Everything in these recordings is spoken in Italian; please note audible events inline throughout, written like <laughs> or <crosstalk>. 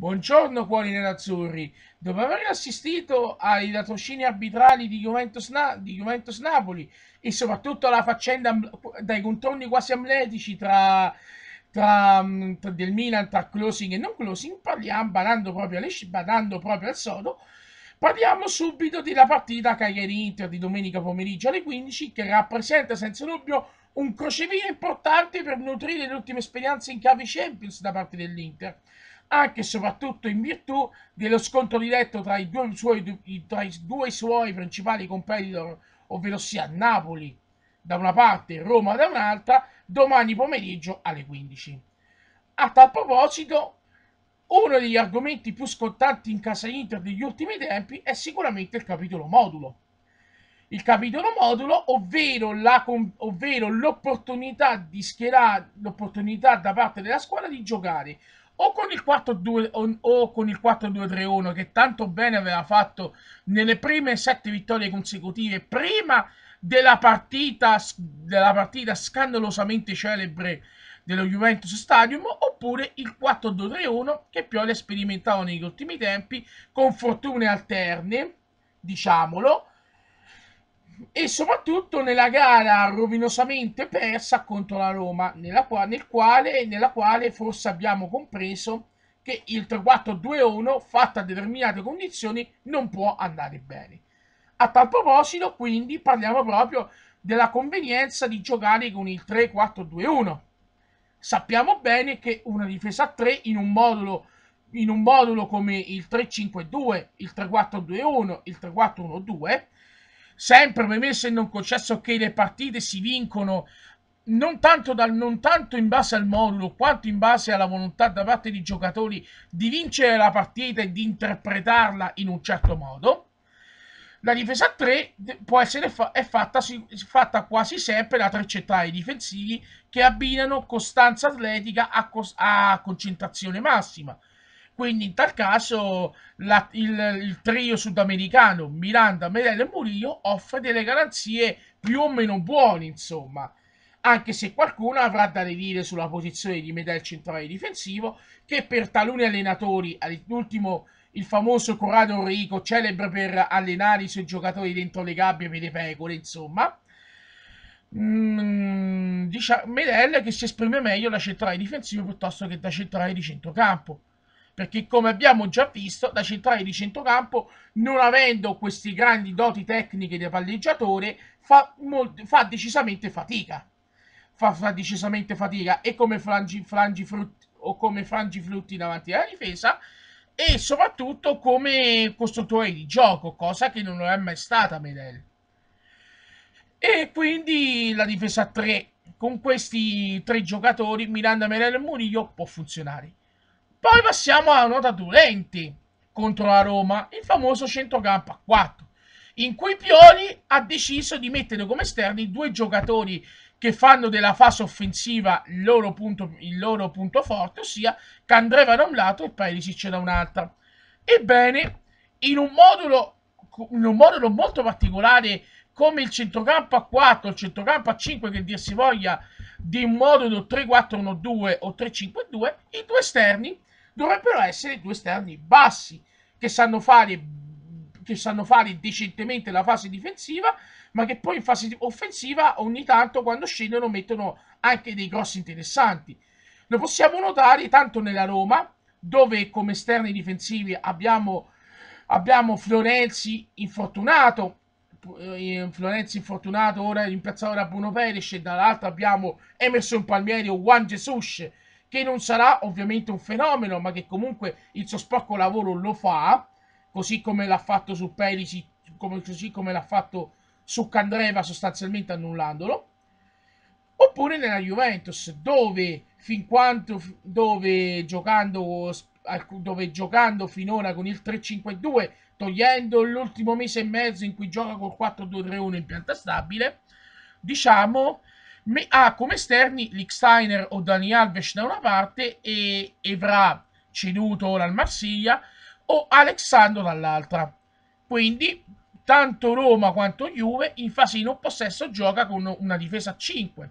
Buongiorno cuori nerazzurri. Dopo aver assistito ai latrocini arbitrali di Juventus, di Juventus, Napoli e soprattutto alla faccenda dai contorni quasi amletici tra, tra, mm, tra del Milan, tra closing e non closing, parliamo, badando proprio, alle, badando proprio al sodo, parliamo subito della partita Cagliari-Inter di domenica pomeriggio alle 15 che rappresenta senza dubbio un crocevia importante per nutrire le ultime esperienze in cavi Champions da parte dell'Inter anche e soprattutto in virtù dello scontro diretto tra i due suoi, tra i due suoi principali competitor, ovvero sia Napoli da una parte e Roma da un'altra, domani pomeriggio alle 15. A tal proposito, uno degli argomenti più scottanti in casa Inter degli ultimi tempi è sicuramente il capitolo modulo. Il capitolo modulo, ovvero, l'opportunità, di schierare, l'opportunità da parte della squadra di giocare o con il 4-2 o, o con il 4-2-3-1 che tanto bene aveva fatto nelle prime sette vittorie consecutive prima della partita, della partita scandalosamente celebre dello Juventus Stadium oppure il 4-2-3-1 che Pioli ha sperimentato negli ultimi tempi con fortune alterne, diciamolo, e soprattutto nella gara rovinosamente persa contro la Roma, nella, qua nel quale, nella quale forse abbiamo compreso che il 3-4-2-1 fatto a determinate condizioni non può andare bene. A tal proposito, quindi, parliamo proprio della convenienza di giocare con il 3-4-2-1. Sappiamo bene che una difesa a 3 in un modulo, in un modulo come il 3-5-2, il 3-4-2-1, il 3-4-1-2 sempre premesso e non concesso che le partite si vincono non tanto, dal, non tanto, in base al modulo quanto in base alla volontà da parte dei giocatori di vincere la partita e di interpretarla in un certo modo. La difesa 3 può essere fa- è fatta, si, fatta, quasi sempre da tre centrali difensivi che abbinano costanza atletica a, cos- a concentrazione massima. Quindi in tal caso la, il, il, trio sudamericano Miranda, Medella e Murillo offre delle garanzie più o meno buone, insomma. Anche se qualcuno avrà da ridire sulla posizione di Medella centrale difensivo, che per taluni allenatori, all'ultimo il famoso Corrado Rico, celebre per allenare i suoi giocatori dentro le gabbie per le pecore, insomma. Mm, diciamo, Medel che si esprime meglio da centrale difensivo piuttosto che da centrale di centrocampo perché come abbiamo già visto da centrale di centrocampo non avendo questi grandi doti tecniche da palleggiatore fa, fa, decisamente fatica fa, fa, decisamente fatica e come frangi, frangi frutti o come frangi frutti davanti alla difesa e soprattutto come costruttore di gioco, cosa che non è mai stata Medel. E quindi la difesa 3 con questi tre giocatori, Miranda, Medel e Murillo, può funzionare. Poi passiamo alla nota dolenti contro la Roma, il famoso centrocampo a 4, in cui Pioli ha deciso di mettere come esterni due giocatori che fanno della fase offensiva il loro punto, il loro punto forte, ossia Candreva da un lato e Perisic da un'altra. Ebbene, in un modulo, in un modulo molto particolare come il centrocampo a 4, il centrocampo a 5 che dir si voglia di un modulo 3-4-1-2 o 3-5-2, i due esterni dovrebbero essere due esterni bassi che sanno fare che sanno fare decentemente la fase difensiva, ma che poi in fase offensiva ogni tanto quando scendono mettono anche dei grossi interessanti. Lo possiamo notare tanto nella Roma, dove come esterni difensivi abbiamo, abbiamo Florenzi infortunato, eh, Florenzi infortunato ora rimpiazzato da Bruno Peres e dall'altra abbiamo Emerson Palmieri o Juan Jesus che non sarà ovviamente un fenomeno, ma che comunque il suo sporco lavoro lo fa, così come l'ha fatto su Pelisi, come, così come l'ha fatto su Candreva sostanzialmente annullandolo, oppure nella Juventus, dove, fin quanto, dove, giocando, dove giocando finora con il 3-5-2, togliendo l'ultimo mese e mezzo in cui gioca col 4-2-3-1 in pianta stabile, diciamo ha ah, come esterni Licksteiner o Dani Alves da una parte e Evra ceduto dal Marsiglia o Alexandro dall'altra. Quindi tanto Roma quanto Juve in fase di non possesso gioca con una difesa a 5.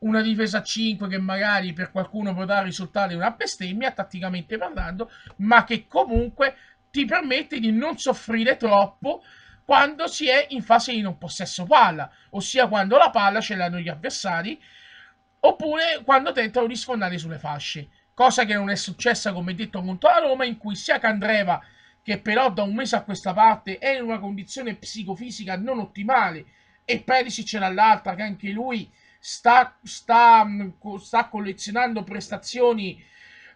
Una difesa a 5 che magari per qualcuno potrà risultare una bestemmia tatticamente parlando, ma che comunque ti permette di non soffrire troppo quando si è in fase di non possesso palla, ossia quando la palla ce l'hanno gli avversari, oppure quando tentano di sfondare sulle fasce, cosa che non è successa come detto contro la Roma, in cui sia Candreva, che però da un mese a questa parte è in una condizione psicofisica non ottimale, e Perisic dall'altra, che anche lui sta, sta, sta collezionando prestazioni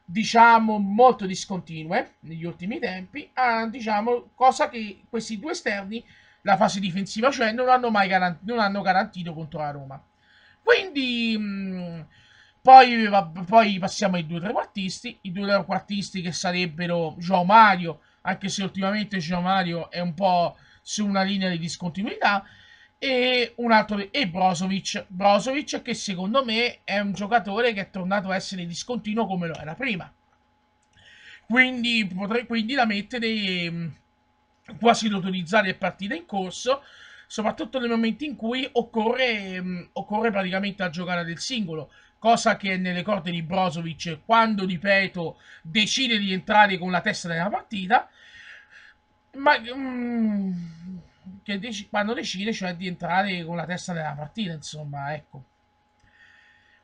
diciamo molto discontinue negli ultimi tempi, a, diciamo, cosa che questi due esterni, la fase difensiva cioè, non hanno mai garant- non hanno garantito contro la Roma. Quindi... Mh, mm, poi, poi, passiamo ai due trequartisti, i due trequartisti che sarebbero Gio Mario, anche se ultimamente Gio Mario è un po' su una linea di discontinuità, e un altro e Brozovic. Brozovic che secondo me è un giocatore che è tornato a essere discontinuo come lo era prima. Quindi potrei quindi la mettere mm, quasi da utilizzare a partita in corso, soprattutto nei momenti in cui occorre, mm, occorre praticamente a giocare del singolo cosa che è nelle corde di Brozovic quando, ripeto, decide di entrare con la testa nella partita. Ma mm, che dec quando decide cioè di entrare con la testa nella partita, insomma, ecco.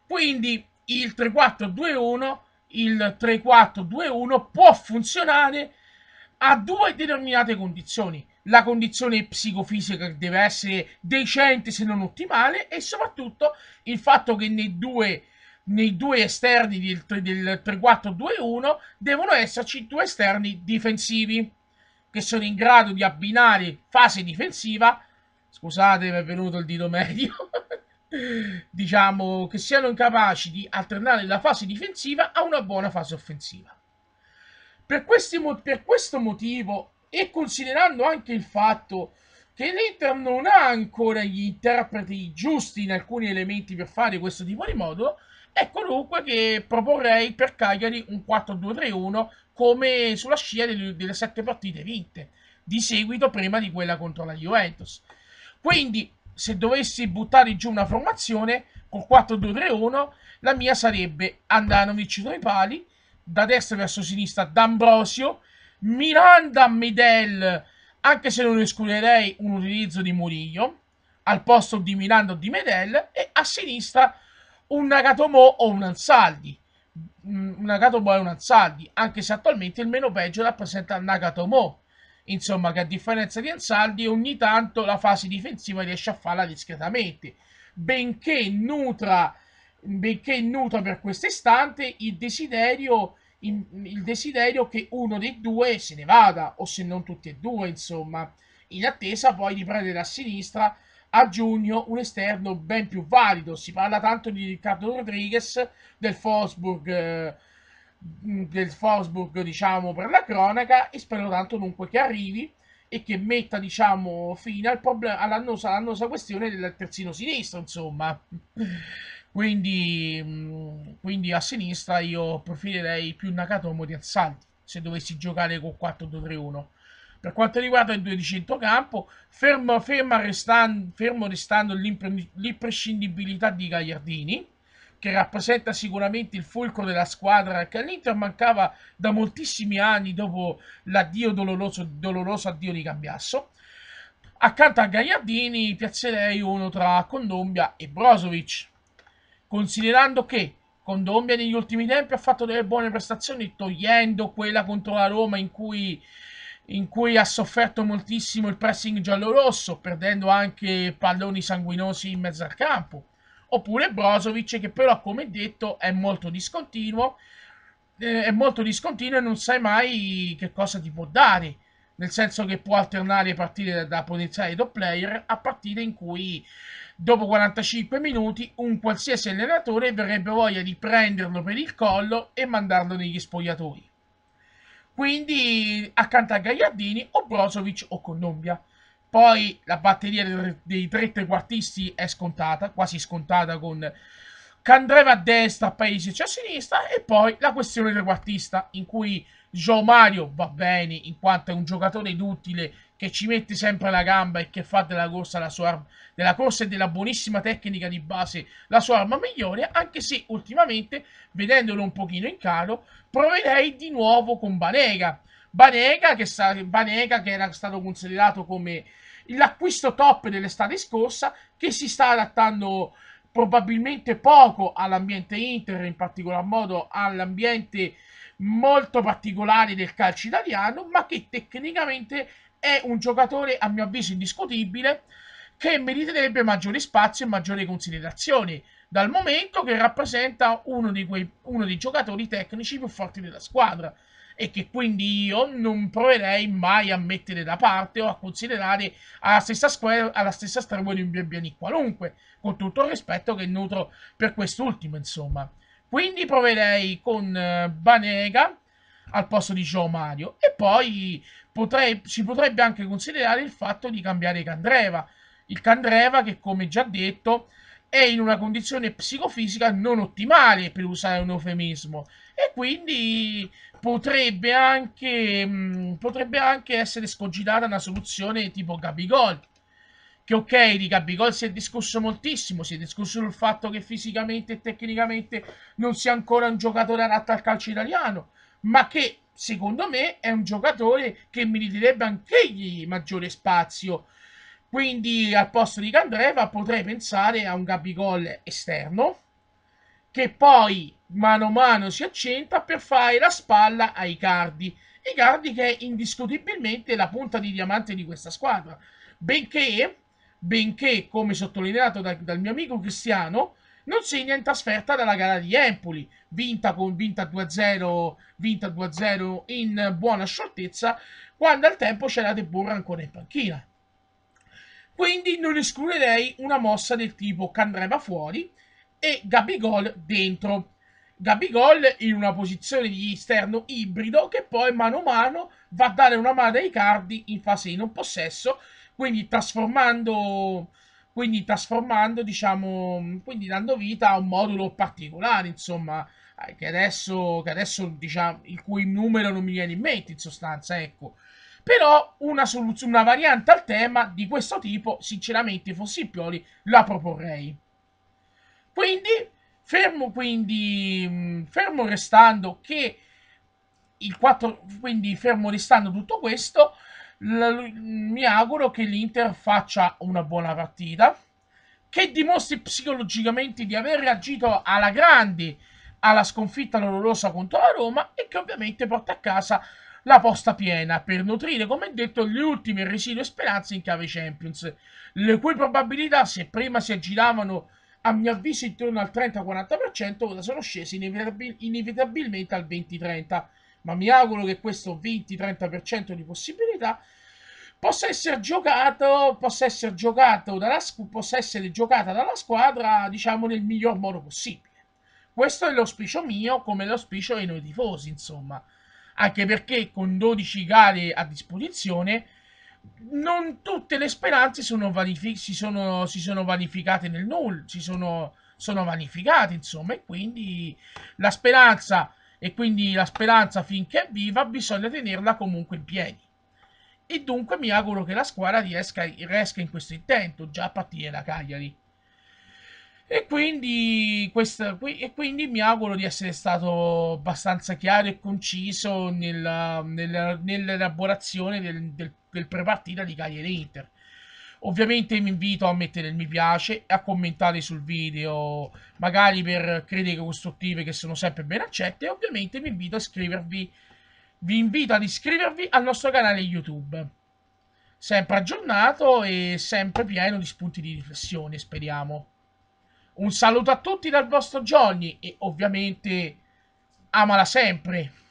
Quindi il 3-4-2-1, il 3-4-2-1 può funzionare a due determinate condizioni. La condizione psicofisica che deve essere decente se non ottimale e soprattutto il fatto che nei due, nei due esterni del 3-4-2-1 devono esserci due esterni difensivi che sono in grado di abbinare fase difensiva, scusate mi è venuto il dito medio, <laughs> diciamo che siano incapaci di alternare la fase difensiva a una buona fase offensiva. Per, questi, per questo motivo e considerando anche il fatto che che l'Inter non ha ancora gli interpreti giusti in alcuni elementi per fare questo tipo di modulo, è comunque che proporrei per Cagliari un 4-2-3-1 come sulla scia delle, delle sette partite vinte di seguito prima di quella contro la Juventus. Quindi se dovessi buttare giù una formazione col 4-2-3-1, la mia sarebbe Andanovic i pali, da destra verso sinistra D'Ambrosio, Miranda Medel anche se non escluderei un utilizzo di Murillo al posto di Milano o di Medel e a sinistra un Nagatomo o un Ansaldi. Mm, un Nagatomo è un Ansaldi, anche se attualmente il meno peggio rappresenta Nagatomo. Insomma, che a differenza di Ansaldi, ogni tanto la fase difensiva riesce a farla discretamente. Benché nutra, benché nutra per questo istante il desiderio in, il desiderio che uno dei due se ne vada, o se non tutti e due, insomma, in attesa poi di prendere a sinistra a giugno un esterno ben più valido. Si parla tanto di Riccardo Rodriguez del Forsburg. Eh, del Forsburg diciamo per la cronaca e spero tanto dunque che arrivi e che metta diciamo fine al problem- all'annosa, all'annosa questione del terzino sinistro insomma mm quindi, mm, quindi a sinistra io preferirei più Nakatomo di Azzaldi se dovessi giocare con 4-2-3-1 per quanto riguarda il 2 di centrocampo fermo, fermo, restando, fermo restando l'imprescindibilità di Gagliardini che rappresenta sicuramente il fulcro della squadra che all'Inter mancava da moltissimi anni dopo l'addio doloroso, doloroso addio di Cambiasso accanto a Gagliardini piazzerei uno tra Condombia e Brozovic considerando che Condombia negli ultimi tempi ha fatto delle buone prestazioni, togliendo quella contro la Roma in cui, in cui ha sofferto moltissimo il pressing giallo-rosso, perdendo anche palloni sanguinosi in mezzo al campo. Oppure Brozovic che però, come detto, è molto discontinuo, eh, è molto discontinuo e non sai mai che cosa ti può dare. Nel senso che può alternare partite da, da potenziali top player a partite in cui Dopo 45 minuti un qualsiasi allenatore verrebbe voglia di prenderlo per il collo e mandarlo negli spogliatoi. Quindi accanto a Gagliardini o Brozovic o Condombia. Poi la batteria dei tre trequartisti è scontata, quasi scontata con Candreva a destra, Paisic a sinistra e poi la questione trequartista in cui Gio Mario va bene in quanto è un giocatore d'utile che ci mette sempre la gamba e che fa della corsa, la sua arma, della corsa e della buonissima tecnica di base la sua arma migliore, anche se ultimamente, vedendolo un pochino in calo, proverei di nuovo con Banega. Banega che, sa, Banega che era stato considerato come l'acquisto top dell'estate scorsa, che si sta adattando probabilmente poco all'ambiente Inter, in particolar modo all'ambiente molto particolari del calcio italiano, ma che tecnicamente è un giocatore a mio avviso indiscutibile che meriterebbe maggiore spazio e maggiore considerazione dal momento che rappresenta uno, quei, uno dei giocatori tecnici più forti della squadra e che quindi io non proverei mai a mettere da parte o a considerare alla stessa, squadra, alla stessa stregua di un Biabiani qualunque, con tutto il rispetto che nutro per quest'ultimo, insomma. Quindi proverei con eh, Banega al posto di Joe Mario. E poi potrei, si potrebbe anche considerare il fatto di cambiare Candreva. Il Candreva che, come già detto, è in una condizione psicofisica non ottimale, per usare un eufemismo. E quindi potrebbe anche, mm, potrebbe anche essere scogitata una soluzione tipo Gabigol che ok di Gabigol si è discusso moltissimo, si è discusso sul fatto che fisicamente e tecnicamente non sia ancora un giocatore adatto al calcio italiano, ma che secondo me è un giocatore che meriterebbe anch'egli maggiore spazio. Quindi al posto di Candreva potrei pensare a un Gabigol esterno che poi mano a mano si accenta per fare la spalla ai Cardi. I Cardi che è indiscutibilmente la punta di diamante di questa squadra. Benché benché, come sottolineato da, dal mio amico Cristiano, non segna in trasferta dalla gara di Empoli, vinta con vinta 2-0, vinta 2-0 in buona scioltezza, quando al tempo c'era De Burra ancora in panchina. Quindi non escluderei una mossa del tipo Candreva fuori e Gabigol dentro. Gabigol in una posizione di esterno ibrido che poi mano a mano va a dare una mano ai Cardi in fase di non possesso quindi trasformando, quindi trasformando, diciamo, quindi dando vita a un modulo particolare, insomma, eh, che adesso, che adesso diciamo, il cui numero non mi viene in mente, in sostanza, ecco. Però una, soluzione, una variante al tema di questo tipo, sinceramente, fossi Fossippioli la proporrei. Quindi, fermo, quindi, fermo restando che il 4, quindi fermo restando tutto questo, la, mi auguro che l'Inter faccia una buona partita, che dimostri psicologicamente di aver reagito alla grande alla sconfitta dolorosa contro la Roma e che ovviamente porta a casa la posta piena per nutrire, come detto, le ultime residue speranze in chiave Champions, le cui probabilità, se prima si aggiravano a mio avviso intorno al 30-40%, ora sono scesi inevitabil- inevitabilmente al 20-30% ma mi auguro che questo 20-30% di possibilità possa essere giocato, possa essere giocato dalla, possa essere giocata dalla squadra, diciamo, nel miglior modo possibile. Questo è l'auspicio mio, come l'auspicio dei noi tifosi, insomma. Anche perché con 12 gare a disposizione, non tutte le speranze sono si, sono, si sono vanificate nel nulla, si sono, sono vanificate, insomma, e quindi la speranza e quindi la speranza finché è viva bisogna tenerla comunque in piedi. E dunque mi auguro che la squadra riesca, riesca in questo intento, già a partire da Cagliari. E quindi, questa, e quindi, mi auguro di essere stato abbastanza chiaro e conciso nella, nella, nell'elaborazione del, del, del prepartita di Cagliari Inter. Ovviamente vi invito a mettere il mi piace a commentare sul video, magari per critiche costruttive che sono sempre ben accette. E ovviamente vi invito a iscrivervi. Vi invito ad iscrivervi al nostro canale YouTube. Sempre aggiornato e sempre pieno di spunti di riflessione, speriamo. Un saluto a tutti dal vostro Johnny e ovviamente amala sempre.